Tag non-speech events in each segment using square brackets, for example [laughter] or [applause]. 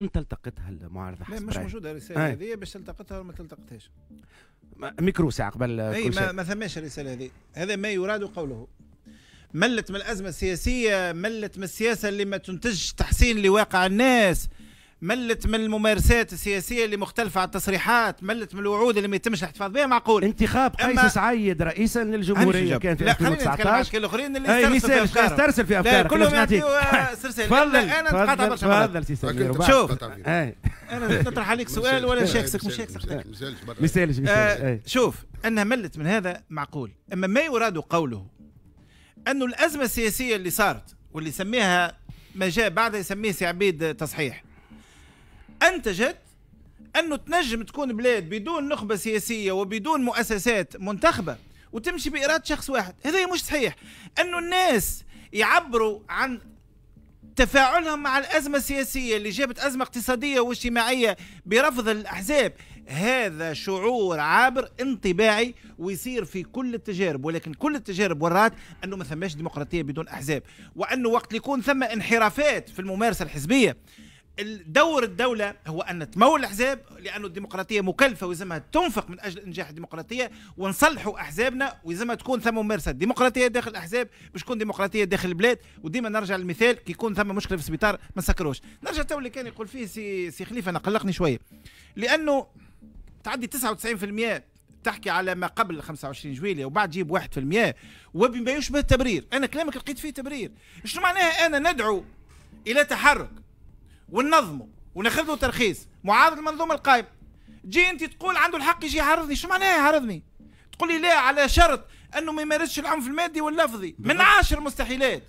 تلتقطها المعارضه حسب مش موجوده الرساله آه. هذه باش تلتقطها ولا ما تلتقطهاش ميكرو ساعه قبل اي ما, ما ثماش الرساله هذه هذا ما يراد قوله ملت من الازمه السياسيه ملت من السياسه اللي ما تنتجش تحسين لواقع الناس ملت من الممارسات السياسيه اللي مختلفه على التصريحات ملت من الوعود اللي ما يتمش الاحتفاظ بها معقول انتخاب قيس سعيد رئيسا للجمهوريه كان في لا خلينا نتكلم على الاخرين اللي استرسل في استرسل في افكارك كلهم يعطيوا سرسال تفضل انا نتقاطع برشا تفضل سي سمير شوف انا نطرح عليك سؤال ولا شاكسك مش شاكسك مثالج آه، شوف انها ملت من هذا معقول اما ما يراد قوله انه الازمه السياسيه اللي صارت واللي سميها ما جاء بعدها يسميه سي عبيد تصحيح انتجت انه تنجم تكون بلاد بدون نخبه سياسيه وبدون مؤسسات منتخبه وتمشي باراده شخص واحد هذا مش صحيح انه الناس يعبروا عن تفاعلهم مع الازمه السياسيه اللي جابت ازمه اقتصاديه واجتماعيه برفض الاحزاب هذا شعور عابر انطباعي ويصير في كل التجارب ولكن كل التجارب ورات انه ما ثماش ديمقراطيه بدون احزاب وانه وقت يكون ثم انحرافات في الممارسه الحزبيه دور الدولة هو أن تمول الأحزاب لأن الديمقراطية مكلفة ويزمها تنفق من أجل إنجاح الديمقراطية ونصلحوا أحزابنا ويزمها تكون ثم ممارسة ديمقراطية داخل الأحزاب باش تكون ديمقراطية داخل البلاد وديما نرجع للمثال كي يكون ثم مشكلة في السبيطار ما نسكروش نرجع تو اللي كان يقول فيه سي, سي خليفة أنا قلقني شوية لأنه تعدي 99% تحكي على ما قبل 25 جويلية وبعد جيب 1% وبما يشبه التبرير أنا كلامك لقيت فيه تبرير شنو معناها أنا ندعو إلى تحرك وننظمه وناخذ له ترخيص معارض المنظومه القائمه جي انت تقول عنده الحق يجي يعارضني شو معناه يعارضني تقول لي لا على شرط انه ما يمارسش العنف المادي واللفظي من عاشر مستحيلات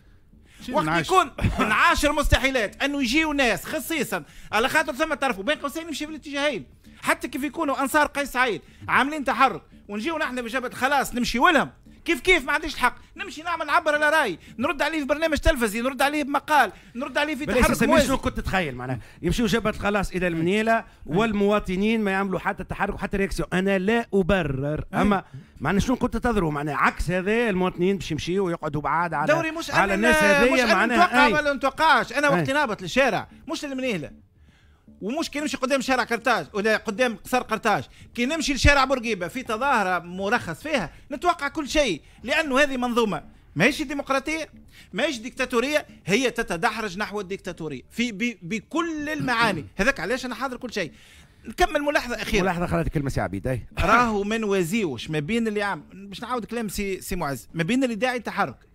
وقت يكون من عاشر مستحيلات انه يجيو ناس خصيصا على خاطر ثم طرف وبين قوسين نمشي بالاتجاهين حتى كيف يكونوا انصار قيس سعيد عاملين تحرك ونجيو نحن بجبهه خلاص نمشي ولهم كيف كيف ما عنديش الحق نمشي نعمل عبر على راي نرد عليه في برنامج تلفزي نرد عليه بمقال نرد عليه في تحرك موازي شنو كنت تتخيل معناها يمشيوا جبهه الخلاص الى المنيله والمواطنين ما يعملوا حتى تحرك وحتى رياكسيون انا لا ابرر إيه. اما معناها شنو كنت تضربوا معناها عكس هذا المواطنين باش يمشيوا ويقعدوا بعاد على دوري مش على الناس هذيا معناها مش نتوقع ولا نتوقعش انا وقت نهبط للشارع مش للمنيله ومش كي نمشي قدام شارع قرطاج ولا قدام قصر قرطاج كي نمشي لشارع بورقيبه في تظاهره مرخص فيها نتوقع كل شيء لانه هذه منظومه ماهيش ديمقراطيه ماهيش ديكتاتوريه هي تتدحرج نحو الديكتاتوريه في بكل المعاني [clears throat] هذاك علاش انا حاضر كل شيء نكمل ملاحظه اخيره ملاحظه خلت كلمه سي عبيد راهو ما نوازيوش ما بين اللي عام باش نعاود كلام سي سي معز ما بين اللي داعي التحرك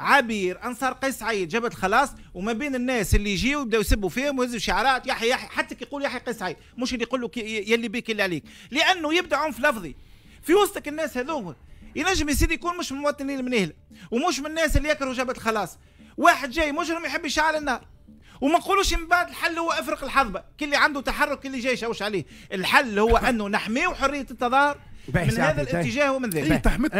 عبير انصار قيس سعيد جبل خلاص وما بين الناس اللي يجيو يبداو يسبوا فيهم ويهزوا شعارات يحيى يحيى حتى كي يقول يحيى قيس سعيد مش اللي يقول له يلي بيك اللي عليك لانه يبدا عنف لفظي في وسطك الناس هذوما ينجم يا سيدي يكون مش من المواطنين المنهله ومش من الناس اللي يكرهوا جبهه الخلاص واحد جاي مجرم يحب يشعل النار وما نقولوش من بعد الحل هو افرق الحظبه كل اللي عنده تحرك كل اللي جاي يشوش عليه الحل هو انه نحميو حريه التظاهر من هذا الاتجاه ومن ذلك إيه،